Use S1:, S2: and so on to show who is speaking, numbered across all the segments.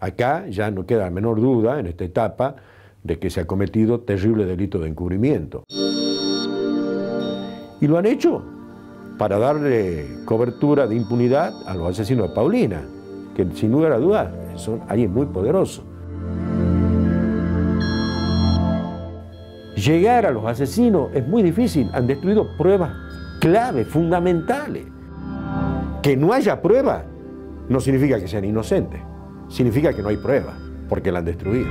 S1: Acá ya no queda la menor duda en esta etapa de que se ha cometido terrible delito de encubrimiento. Y lo han hecho para darle cobertura de impunidad a los asesinos de Paulina, que sin lugar a dudas son alguien muy poderoso. Llegar a los asesinos es muy difícil, han destruido pruebas claves, fundamentales. Que no haya pruebas no significa que sean inocentes significa que no hay pruebas, porque la han destruido.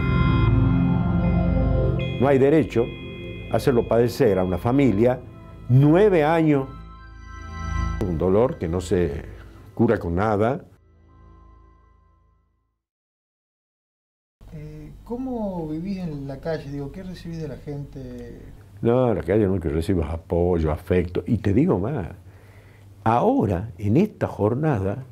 S1: No hay derecho a hacerlo padecer a una familia nueve años, un dolor que no se cura con nada.
S2: Eh, ¿Cómo vivís en la calle? Digo, ¿qué recibís de la gente?
S1: No, en la calle no que recibas apoyo, afecto. Y te digo más, ahora, en esta jornada,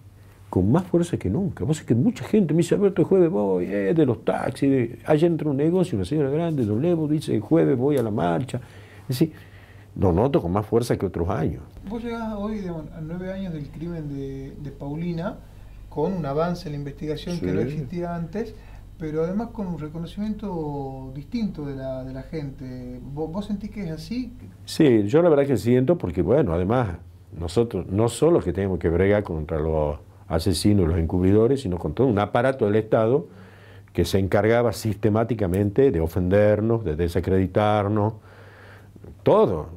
S1: con más fuerza que nunca. Vos es que mucha gente me dice, Alberto, el jueves voy, eh, de los taxis, allá entra un negocio, una señora grande, lo Levo, dice, el jueves voy a la marcha. Es decir, lo noto con más fuerza que otros años.
S2: Vos llegás hoy a nueve años del crimen de, Paulina, con un avance en la investigación que no existía antes, pero además con un reconocimiento distinto de la, gente. ¿Vos, sentís que es así?
S1: Sí, yo la verdad que siento, porque bueno, además nosotros no solo que tenemos que bregar contra los asesinos, los encubridores, sino con todo un aparato del Estado que se encargaba sistemáticamente de ofendernos, de desacreditarnos, todo.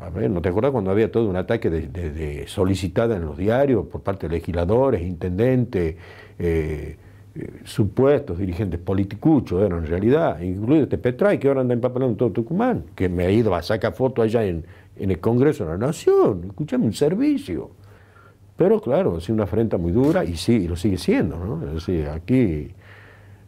S1: A ver, ¿no te acuerdas cuando había todo un ataque de, solicitada en los diarios por parte de legisladores, intendentes, eh, eh, supuestos dirigentes politicuchos, eran en realidad, incluido este Petray, que ahora anda empapelando todo Tucumán, que me ha ido a sacar fotos allá en, en el Congreso de la Nación, escuchame un servicio. Pero claro, es una afrenta muy dura y sí, lo sigue siendo, ¿no? Es decir, aquí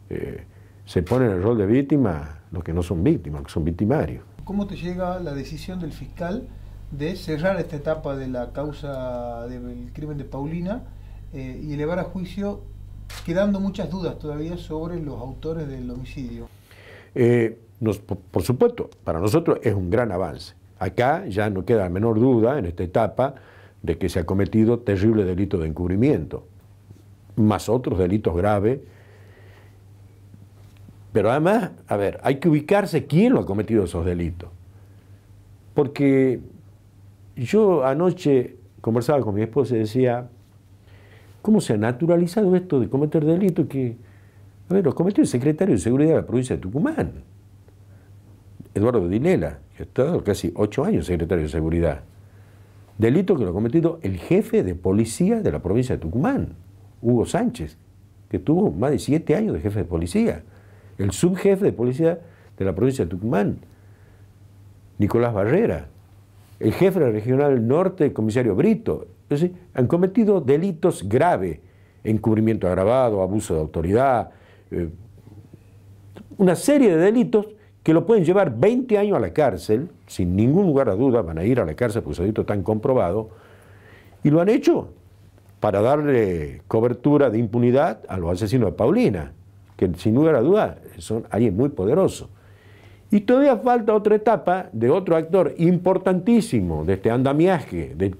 S1: eh, se pone en el rol de víctima los que no son víctimas, los que son victimarios.
S2: ¿Cómo te llega la decisión del fiscal de cerrar esta etapa de la causa del crimen de Paulina eh, y elevar a juicio, quedando muchas dudas todavía sobre los autores del homicidio?
S1: Eh, por supuesto, para nosotros es un gran avance. Acá ya no queda la menor duda en esta etapa de que se ha cometido terrible delito de encubrimiento, más otros delitos graves. Pero además, a ver, hay que ubicarse quién lo ha cometido esos delitos. Porque yo anoche conversaba con mi esposa y decía, ¿cómo se ha naturalizado esto de cometer delitos que, a ver, lo cometió el secretario de Seguridad de la provincia de Tucumán, Eduardo Dinela, que ha estado casi ocho años secretario de Seguridad. Delito que lo ha cometido el jefe de policía de la provincia de Tucumán, Hugo Sánchez, que tuvo más de siete años de jefe de policía. El subjefe de policía de la provincia de Tucumán, Nicolás Barrera. El jefe regional del regional norte, el comisario Brito. han cometido delitos graves, encubrimiento agravado, abuso de autoridad, eh, una serie de delitos que lo pueden llevar 20 años a la cárcel, sin ningún lugar a duda van a ir a la cárcel porque es tan comprobado, y lo han hecho para darle cobertura de impunidad a los asesinos de Paulina, que sin lugar a duda son alguien muy poderoso. Y todavía falta otra etapa de otro actor importantísimo de este andamiaje, del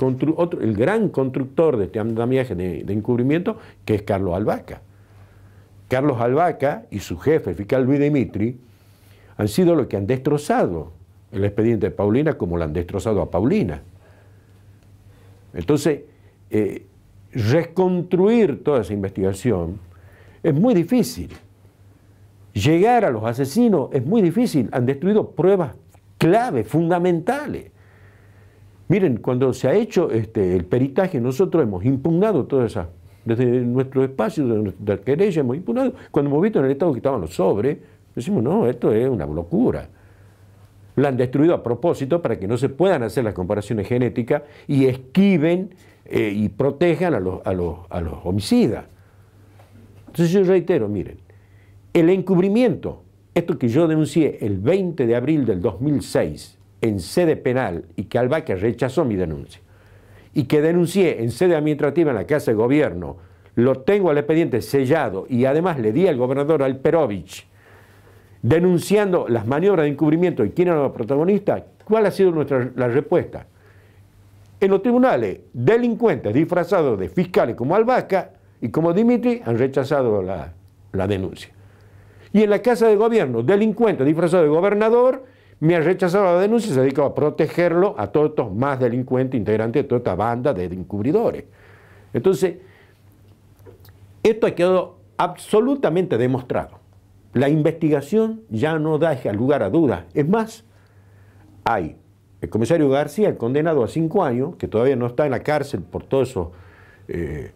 S1: el gran constructor de este andamiaje de, encubrimiento, que es Carlos Albaca. Carlos Albaca y su jefe, el fiscal Luis Dimitri, han sido los que han destrozado el expediente de Paulina como lo han destrozado a Paulina. Entonces, eh, reconstruir toda esa investigación es muy difícil. Llegar a los asesinos es muy difícil. Han destruido pruebas clave, fundamentales. Miren, cuando se ha hecho este, el peritaje, nosotros hemos impugnado todas esas, desde nuestro espacio, desde nuestra querella, hemos impugnado, cuando hemos visto en el estado que estaban los sobres, Decimos, no, esto es una locura. La han destruido a propósito para que no se puedan hacer las comparaciones genéticas y esquiven eh, y protejan a los, a los homicidas. Entonces yo reitero, miren, el encubrimiento, esto que yo denuncié el 20 de abril del 2006 en sede penal y que Albaque rechazó mi denuncia, y que denuncié en sede administrativa en la Casa de Gobierno, lo tengo al expediente sellado y además le di al gobernador Alperovich denunciando las maniobras de encubrimiento y quién era los protagonista, ¿cuál ha sido nuestra la respuesta? En los tribunales, delincuentes disfrazados de fiscales como Albaca y como Dimitri han rechazado la, la denuncia. Y en la Casa de Gobierno, delincuentes disfrazados de gobernador me han rechazado la denuncia y se ha dedicado a protegerlo a todos estos más delincuentes integrantes de toda esta banda de encubridores. Entonces, esto ha quedado absolutamente demostrado. La investigación ya no da lugar a dudas. Es más, hay el comisario García, condenado a cinco años, que todavía no está en la cárcel por todos esos eh,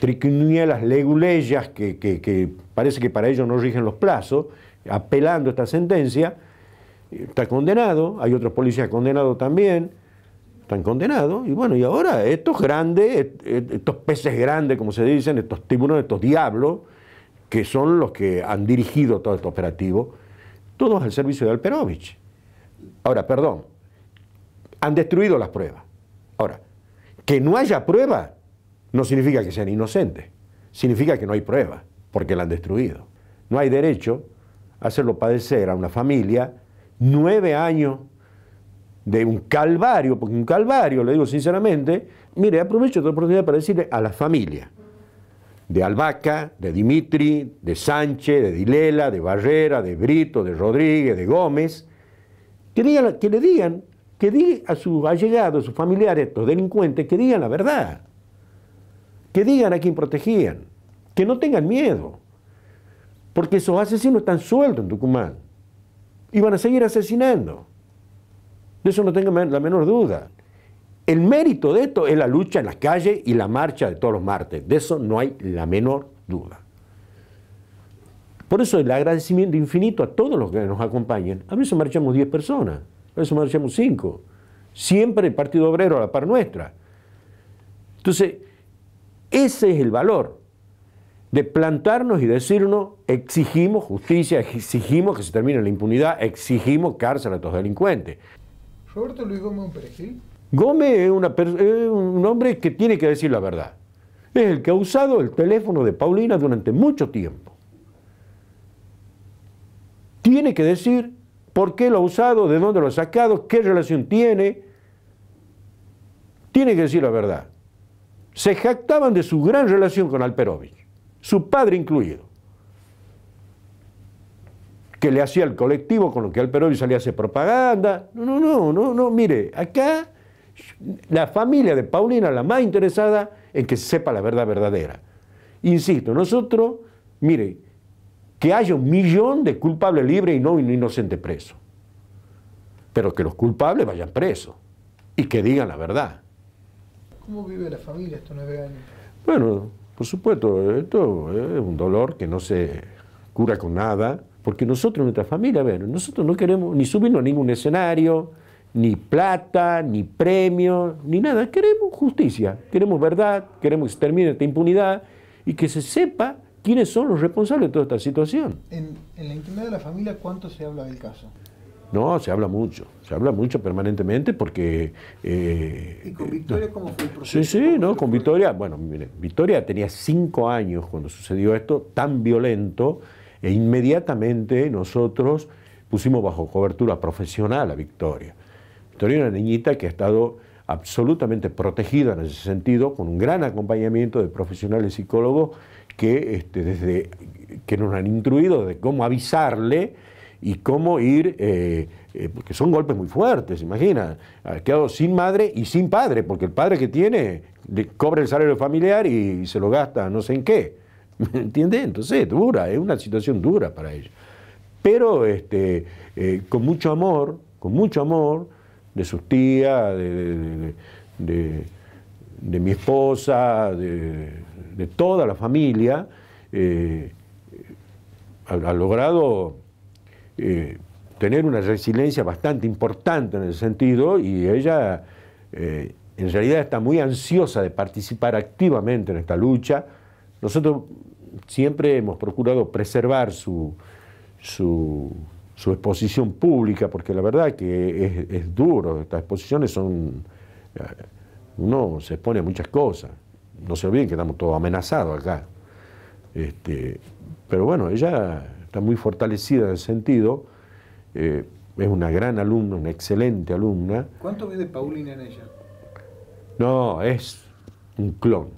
S1: leguleyas que, que, parece que para ellos no rigen los plazos, apelando esta sentencia, eh, está condenado, hay otros policías condenados también, están condenados, y bueno, y ahora estos grandes, estos peces grandes, como se dicen, estos tiburones, estos diablos, que son los que han dirigido todo este operativo, todos al servicio de Alperovich. Ahora, perdón, han destruido las pruebas. Ahora, que no haya prueba no significa que sean inocentes, significa que no hay prueba, porque la han destruido. No hay derecho a hacerlo padecer a una familia nueve años de un calvario, porque un calvario, le digo sinceramente, mire, aprovecho esta oportunidad para decirle a la familia, de Albaca, de Dimitri, de Sánchez, de Dilela, de Barrera, de Brito, de Rodríguez, de Gómez, que, que le digan, que digan a sus allegados, a sus familiares, a estos delincuentes, que digan la verdad, que digan a quién protegían, que no tengan miedo, porque esos asesinos están sueltos en Tucumán y van a seguir asesinando. De eso no tengan la menor duda. El mérito de esto es la lucha en las calles y la marcha de todos los martes. De eso no hay la menor duda. Por eso el agradecimiento infinito a todos los que nos acompañan. A veces marchamos 10 personas, a veces marchamos 5. Siempre el Partido Obrero a la par nuestra. Entonces, ese es el valor de plantarnos y decirnos, exigimos justicia, exigimos que se termine la impunidad, exigimos cárcel a estos delincuentes.
S2: Roberto Luis Gómez
S1: Gómez es, un hombre que tiene que decir la verdad. Es el que ha usado el teléfono de Paulina durante mucho tiempo. Tiene que decir por qué lo ha usado, de dónde lo ha sacado, qué relación tiene. Tiene que decir la verdad. Se jactaban de su gran relación con Alperovich, su padre incluido, que le hacía el colectivo con lo que Alperovich salía a hacer propaganda. No, no, no, no, no, mire, acá la familia de Paulina la más interesada en que se sepa la verdad verdadera. Insisto, nosotros, mire, que haya un millón de culpables libres y no un inocente preso. Pero que los culpables vayan presos y que digan la verdad.
S2: ¿Cómo vive la familia estos nueve años?
S1: Bueno, por supuesto, esto es un dolor que no se cura con nada, porque nosotros, nuestra familia, nosotros no queremos ni subirnos a ningún escenario, ni plata, ni premio ni nada. Queremos justicia, queremos verdad, queremos que se termine esta impunidad y que se sepa quiénes son los responsables de toda esta situación.
S2: En, la intimidad de la familia, ¿cuánto se habla del caso?
S1: No, se habla mucho, se habla mucho permanentemente porque... Eh, ¿Y con Victoria como fue el proceso? Sí, sí, ¿no? Con Victoria, bueno, mire, Victoria tenía cinco años cuando sucedió esto tan violento e inmediatamente nosotros pusimos bajo cobertura profesional a Victoria una niñita que ha estado absolutamente protegida en ese sentido, con un gran acompañamiento de profesionales psicólogos que, este, desde, que nos han instruido de cómo avisarle y cómo ir, eh, eh, porque son golpes muy fuertes, imagina, ha quedado sin madre y sin padre, porque el padre que tiene le cobra el salario familiar y, se lo gasta no sé en qué, ¿me entiendes? Entonces es dura, es una situación dura para ellos. Pero este, eh, con mucho amor, con mucho amor, de sus tías, de, mi esposa, de, toda la familia, eh, ha, logrado eh, tener una resiliencia bastante importante en ese sentido y ella eh, en realidad está muy ansiosa de participar activamente en esta lucha. Nosotros siempre hemos procurado preservar su, su su exposición pública, porque la verdad que es, duro, estas exposiciones son, eh, uno se expone a muchas cosas, no se olviden que estamos todos amenazados acá. Este, pero bueno, ella está muy fortalecida en ese sentido, eh, es una gran alumna, una excelente alumna.
S2: ¿Cuánto ve Paulina en ella?
S1: No, es un clon,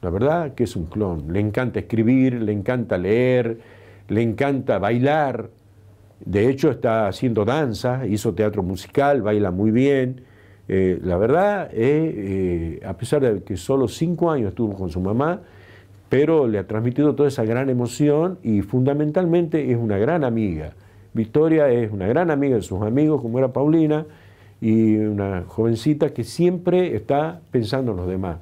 S1: la verdad que es un clon, le encanta escribir, le encanta leer, le encanta bailar, de hecho, está haciendo danza, hizo teatro musical, baila muy bien. Eh, la verdad, es eh, eh, a pesar de que solo cinco años estuvo con su mamá, pero le ha transmitido toda esa gran emoción y fundamentalmente es una gran amiga. Victoria es una gran amiga de sus amigos, como era Paulina, y una jovencita que siempre está pensando en los demás.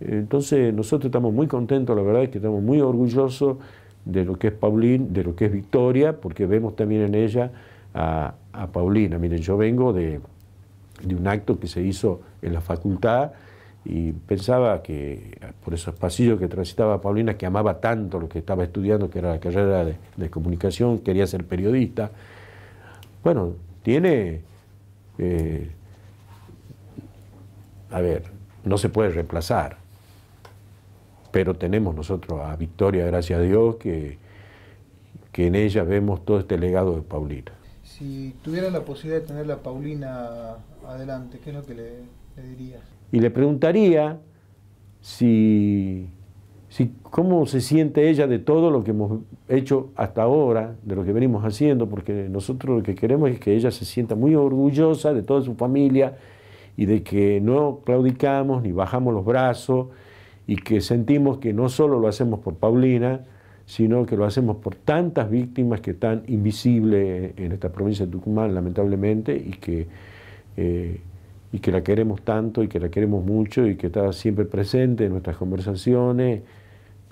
S1: Entonces nosotros estamos muy contentos, la verdad es que estamos muy orgullosos de lo que es Paulín, de lo que es Victoria, porque vemos también en ella a, a Paulina. Miren, yo vengo de, un acto que se hizo en la facultad y pensaba que por esos pasillos que transitaba Paulina, que amaba tanto lo que estaba estudiando, que era la carrera de, comunicación, quería ser periodista. Bueno, tiene, eh, a ver, no se puede reemplazar, pero tenemos nosotros a Victoria, gracias a Dios, que, que en ella vemos todo este legado de Paulina.
S2: Si tuviera la posibilidad de tener a Paulina adelante, ¿qué es lo que le, dirías?
S1: Y le preguntaría si, cómo se siente ella de todo lo que hemos hecho hasta ahora, de lo que venimos haciendo, porque nosotros lo que queremos es que ella se sienta muy orgullosa de toda su familia y de que no claudicamos ni bajamos los brazos y que sentimos que no solo lo hacemos por Paulina, sino que lo hacemos por tantas víctimas que están invisibles en esta provincia de Tucumán, lamentablemente, y que, eh, y que la queremos tanto y que la queremos mucho y que está siempre presente en nuestras conversaciones,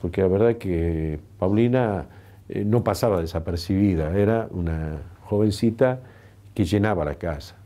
S1: porque la verdad que Paulina eh, no pasaba desapercibida, era una jovencita que llenaba la casa.